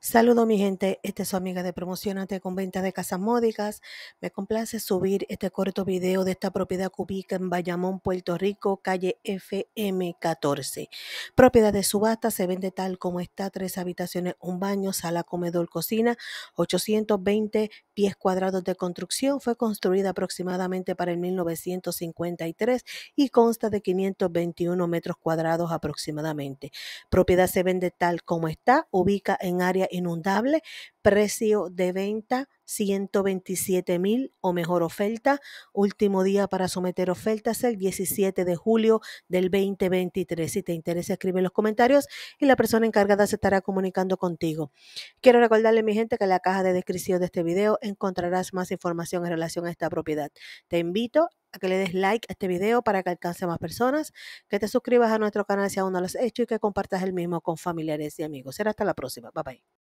Saludo mi gente, este es su amiga de Promocionate con Venta de Casas Módicas. Me complace subir este corto video de esta propiedad que ubica en Bayamón, Puerto Rico, calle FM14. Propiedad de subasta, se vende tal como está, tres habitaciones, un baño, sala, comedor, cocina, 820 pies cuadrados de construcción. Fue construida aproximadamente para el 1953 y consta de 521 metros cuadrados aproximadamente. Propiedad se vende tal como está, ubica en área inundable, precio de venta 127 mil o mejor oferta. Último día para someter ofertas el 17 de julio del 2023. Si te interesa, escribe en los comentarios y la persona encargada se estará comunicando contigo. Quiero recordarle, mi gente, que en la caja de descripción de este video encontrarás más información en relación a esta propiedad. Te invito a que le des like a este video para que alcance más personas, que te suscribas a nuestro canal si aún no lo has hecho y que compartas el mismo con familiares y amigos. Será hasta la próxima. Bye bye.